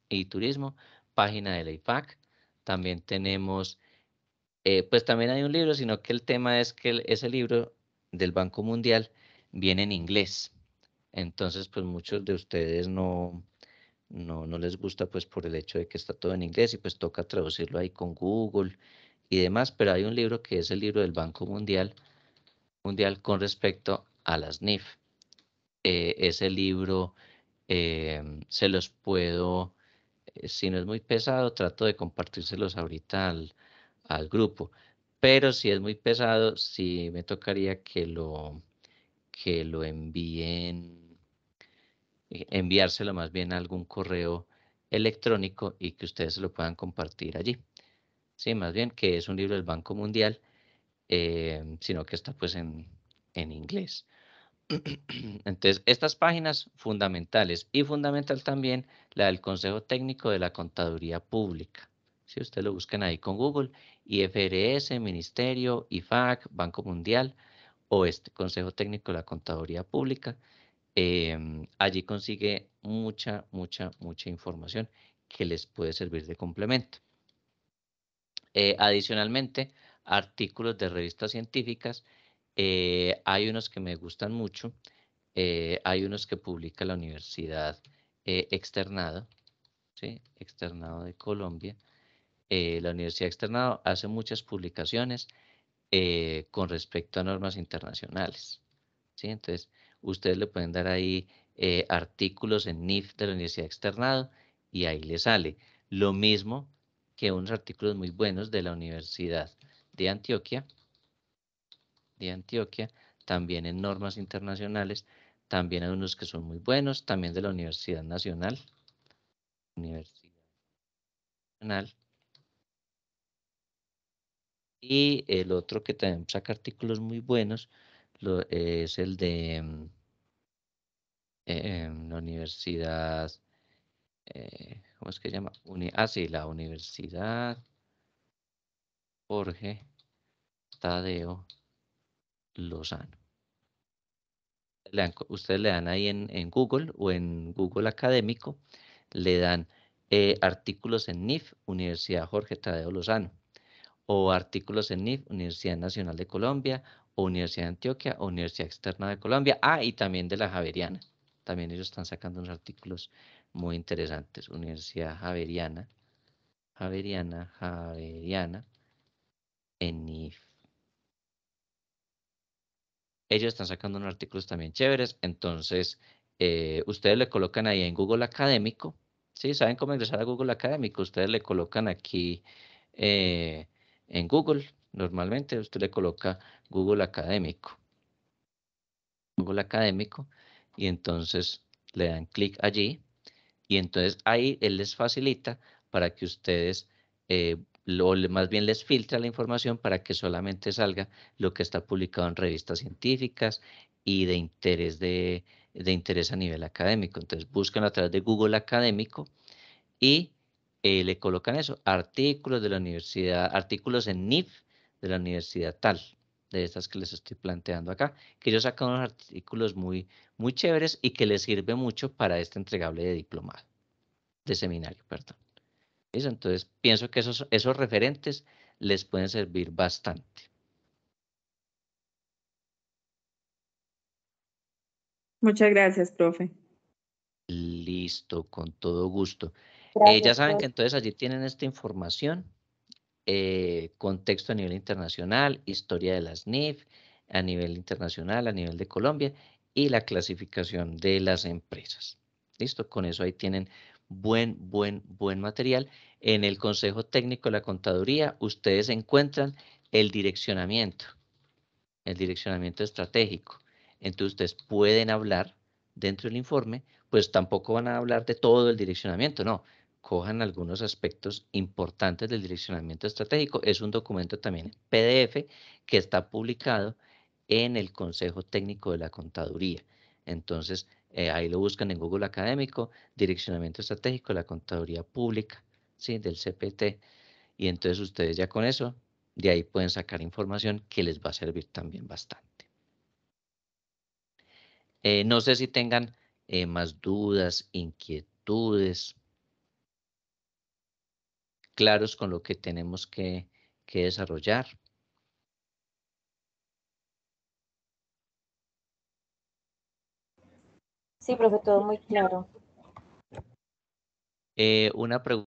y Turismo, página de la IPAC, También tenemos, eh, pues también hay un libro, sino que el tema es que ese libro del Banco Mundial viene en inglés. Entonces, pues muchos de ustedes no, no, no les gusta pues por el hecho de que está todo en inglés y pues toca traducirlo ahí con Google y demás, pero hay un libro que es el libro del Banco Mundial, mundial con respecto a las NIF. Eh, ese libro eh, se los puedo eh, si no es muy pesado, trato de compartírselos ahorita al, al grupo. Pero si es muy pesado, si me tocaría que lo, que lo envíen, eh, enviárselo más bien a algún correo electrónico y que ustedes lo puedan compartir allí. Sí, más bien que es un libro del Banco Mundial, eh, sino que está pues en, en inglés. Entonces, estas páginas fundamentales y fundamental también la del Consejo Técnico de la Contaduría Pública. Si ustedes lo buscan ahí con Google, IFRS, Ministerio, IFAC, Banco Mundial o este Consejo Técnico de la Contaduría Pública, em, allí consigue mucha, mucha, mucha información que les puede servir de complemento. Eh, adicionalmente, artículos de revistas científicas eh, hay unos que me gustan mucho, eh, hay unos que publica la Universidad eh, Externado, ¿sí? Externado de Colombia. la Universidad Externado hace muchas publicaciones con respecto a normas internacionales. ¿sí? Entonces, ustedes le pueden dar ahí artículos en NIF de la Universidad Externado y ahí le sale. Lo mismo que unos artículos muy buenos de la Universidad de Antioquia, de Antioquia, también en normas internacionales, también hay unos que son muy buenos, también de la Universidad Nacional. Universidad Nacional. Y el otro que también saca artículos muy buenos es el de em, em, la Universidad, eh, ¿cómo es que se llama? ah, sí, la Universidad Jorge Tadeo Lozano. ustedes le dan ahí en, Google o en Google Académico, le dan eh, artículos en NIF, Universidad Jorge Tadeo Lozano, o artículos en NIF, Universidad Nacional de Colombia, o Universidad de Antioquia, o Universidad Externa de Colombia, ah, y también de la Javeriana. También ellos están sacando unos artículos muy interesantes. Universidad Javeriana, Javeriana, Javeriana, en NIF ellos están sacando unos artículos también chéveres, entonces eh, ustedes le colocan ahí en Google Académico, ¿sí? ¿Saben cómo ingresar a Google Académico? Ustedes le colocan aquí eh, en Google, normalmente usted le coloca Google Académico. Google Académico y entonces le dan clic allí y entonces ahí él les facilita para que ustedes eh, o más bien les filtra la información para que solamente salga lo que está publicado en revistas científicas y de interés, de, interés a nivel académico. Entonces buscan a través de Google Académico y eh, le colocan eso, artículos de la universidad, artículos en NIF de la universidad tal, de estas que les estoy planteando acá, que ellos sacan unos artículos muy, muy chéveres y que les sirve mucho para este entregable de diplomado, de seminario, perdón. Entonces, pienso que esos, esos referentes les pueden servir bastante. Muchas gracias, profe. Listo, con todo gusto. Eh, ya saben que entonces allí tienen esta información, eh, contexto a nivel internacional, historia de las NIF a nivel internacional, a nivel de Colombia y la clasificación de las empresas. Listo, con eso ahí tienen buen, buen, buen material. En el Consejo Técnico de la Contaduría ustedes encuentran el direccionamiento, el direccionamiento estratégico. Entonces ustedes pueden hablar dentro del informe, pues tampoco van a hablar de todo el direccionamiento, no. Cojan algunos aspectos importantes del direccionamiento estratégico. Es un documento también PDF que está publicado en el Consejo Técnico de la Contaduría. Entonces, eh, ahí lo buscan en Google Académico, Direccionamiento Estratégico de la Contaduría Pública, del CPT. Y entonces ustedes ya con eso, de ahí pueden sacar información que les va a servir también bastante. Eh, no sé si tengan eh, más dudas, inquietudes, claros con lo que tenemos que desarrollar. Sí, profe, todo muy claro. Eh, una pregunta